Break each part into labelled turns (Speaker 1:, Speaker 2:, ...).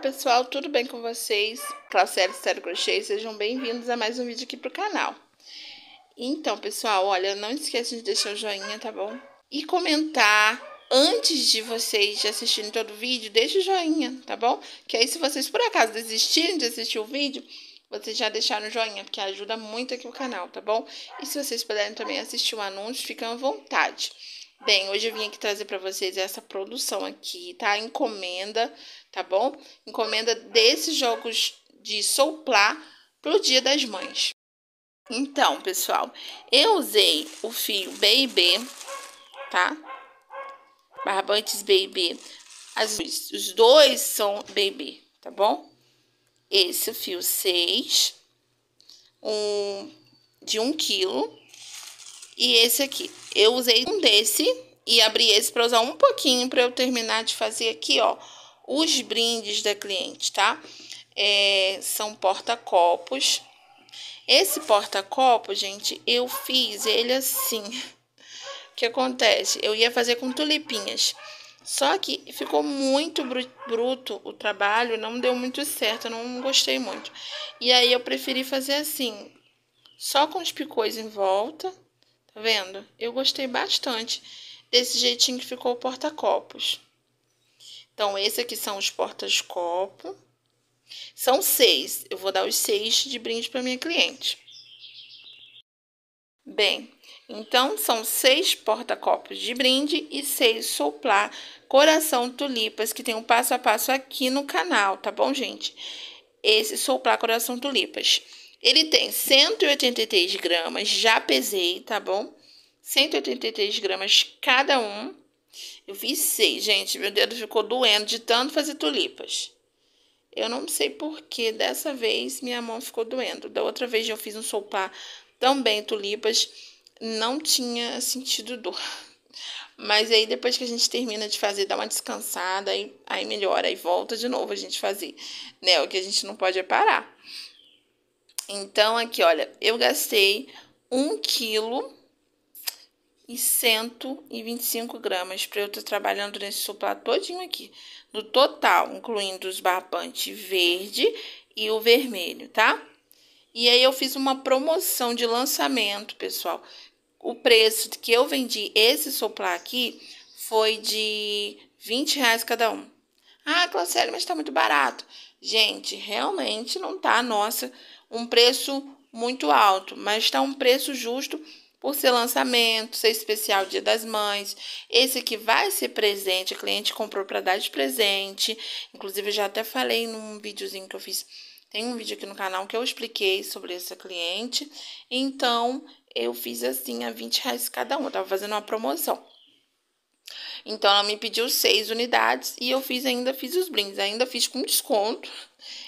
Speaker 1: pessoal, tudo bem com vocês? Classera Série Crochê, sejam bem-vindos a mais um vídeo aqui pro canal. Então, pessoal, olha, não esqueçam de deixar o joinha, tá bom? E comentar antes de vocês assistirem todo o vídeo, deixa o joinha, tá bom? Que aí se vocês por acaso desistirem de assistir o vídeo, vocês já deixaram o joinha, porque ajuda muito aqui o canal, tá bom? E se vocês puderem também assistir o anúncio, fiquem à vontade. Bem, hoje eu vim aqui trazer para vocês essa produção aqui, tá? Encomenda, tá bom? Encomenda desses jogos de soplar pro Dia das Mães. Então, pessoal, eu usei o fio BB, tá? Barbantes BB. As, os dois são BB, tá bom? Esse o fio 6, um de 1 um quilo e esse aqui. Eu usei um desse e abri esse para usar um pouquinho para eu terminar de fazer aqui, ó, os brindes da cliente, tá? É, são porta-copos. Esse porta-copo, gente, eu fiz ele assim. O que acontece? Eu ia fazer com tulipinhas. Só que ficou muito bruto o trabalho, não deu muito certo, eu não gostei muito. E aí eu preferi fazer assim, só com os picôs em volta, Tá vendo? Eu gostei bastante desse jeitinho que ficou o porta-copos. Então, esse aqui são os portas-copo. São seis. Eu vou dar os seis de brinde para minha cliente. Bem, então são seis porta-copos de brinde e seis soplar coração tulipas, que tem um passo a passo aqui no canal, tá bom, gente? Esse soplar coração tulipas. Ele tem 183 gramas, já pesei, tá bom? 183 gramas cada um. Eu vi seis, gente. Meu dedo ficou doendo de tanto fazer tulipas. Eu não sei porquê. Dessa vez minha mão ficou doendo. Da outra vez eu fiz um tão também tulipas. Não tinha sentido dor. Mas aí depois que a gente termina de fazer, dá uma descansada, aí, aí melhora, aí volta de novo a gente fazer. Né? O que a gente não pode é parar. Então, aqui, olha, eu gastei 1 quilo e 125 gramas para eu estar trabalhando nesse suplado todinho aqui. No total, incluindo os barbantes verde e o vermelho, tá? E aí eu fiz uma promoção de lançamento, pessoal. O preço que eu vendi esse soplar aqui foi de 20 reais cada um. Ah, Clausélia, mas tá muito barato. Gente, realmente não tá, nossa, um preço muito alto, mas está um preço justo por ser lançamento, ser especial Dia das Mães. Esse aqui vai ser presente, a cliente comprou para dar de presente. Inclusive, já até falei num videozinho que eu fiz. Tem um vídeo aqui no canal que eu expliquei sobre essa cliente. Então, eu fiz assim a 20 reais cada um, Eu tava fazendo uma promoção. Então ela me pediu seis unidades e eu fiz ainda fiz os brindes, ainda fiz com desconto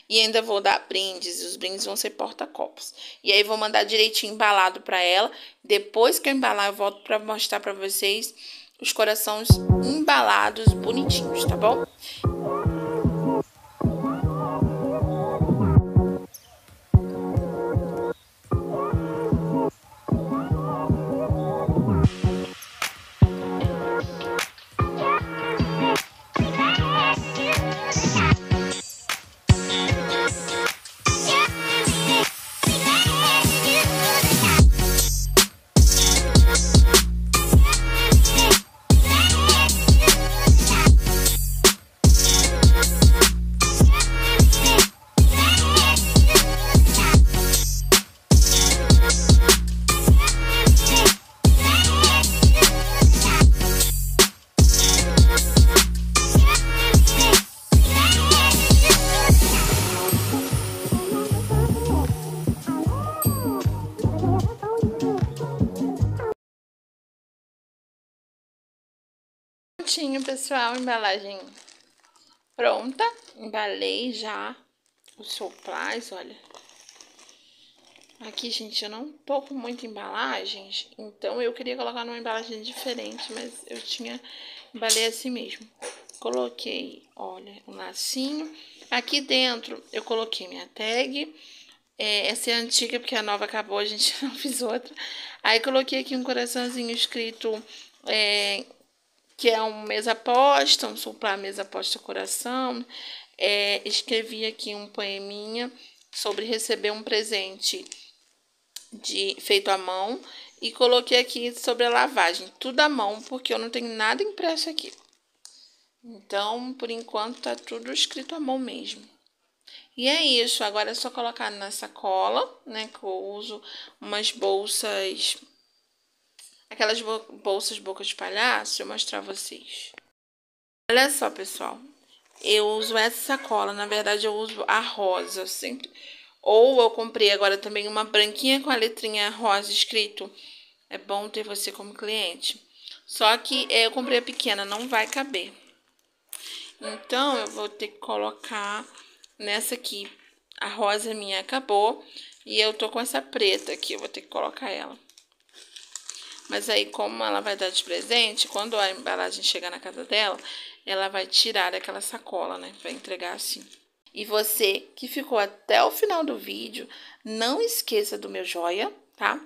Speaker 1: e ainda vou dar brindes. Os brindes vão ser porta-copos. E aí vou mandar direitinho embalado para ela. Depois que eu embalar, eu volto para mostrar para vocês os corações embalados bonitinhos, tá bom? prontinho, pessoal, embalagem pronta. Embalei já os soplais, olha. Aqui, gente, eu não tô com muita embalagens, então eu queria colocar numa embalagem diferente, mas eu tinha embalei assim mesmo. Coloquei, olha, um lacinho. Aqui dentro eu coloquei minha tag. É, essa é antiga, porque a nova acabou, a gente não fez outra. Aí coloquei aqui um coraçãozinho escrito é, que é um mesa aposta, um soprar mesa aposta coração. É, escrevi aqui um poeminha sobre receber um presente de feito à mão e coloquei aqui sobre a lavagem, tudo à mão, porque eu não tenho nada impresso aqui. Então, por enquanto, tá tudo escrito à mão mesmo. E é isso, agora é só colocar na sacola, né, que eu uso umas bolsas Aquelas bolsas boca de palhaço, eu mostrar a vocês. Olha só, pessoal. Eu uso essa sacola, na verdade eu uso a rosa sempre. Ou eu comprei agora também uma branquinha com a letrinha rosa escrito. É bom ter você como cliente. Só que é, eu comprei a pequena, não vai caber. Então, eu vou ter que colocar nessa aqui. A rosa minha acabou e eu tô com essa preta aqui, eu vou ter que colocar ela. Mas aí, como ela vai dar de presente, quando a embalagem chegar na casa dela, ela vai tirar aquela sacola, né? Vai entregar assim. E você que ficou até o final do vídeo, não esqueça do meu joia, tá?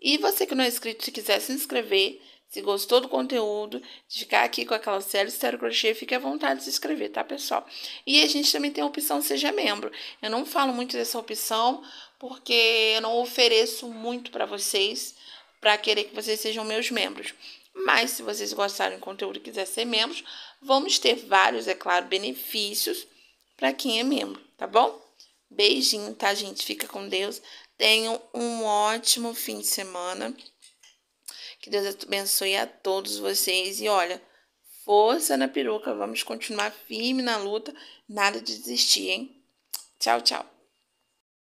Speaker 1: E você que não é inscrito, se quiser se inscrever, se gostou do conteúdo, ficar aqui com aquela série Estero Crochê, fique à vontade de se inscrever, tá, pessoal? E a gente também tem a opção Seja Membro. Eu não falo muito dessa opção porque eu não ofereço muito para vocês, para querer que vocês sejam meus membros. Mas se vocês gostarem do conteúdo e quiserem ser membros, vamos ter vários, é claro, benefícios para quem é membro, tá bom? Beijinho, tá, gente? Fica com Deus. Tenham um ótimo fim de semana. Que Deus abençoe a todos vocês. E olha, força na peruca. Vamos continuar firme na luta. Nada de desistir, hein? Tchau, tchau.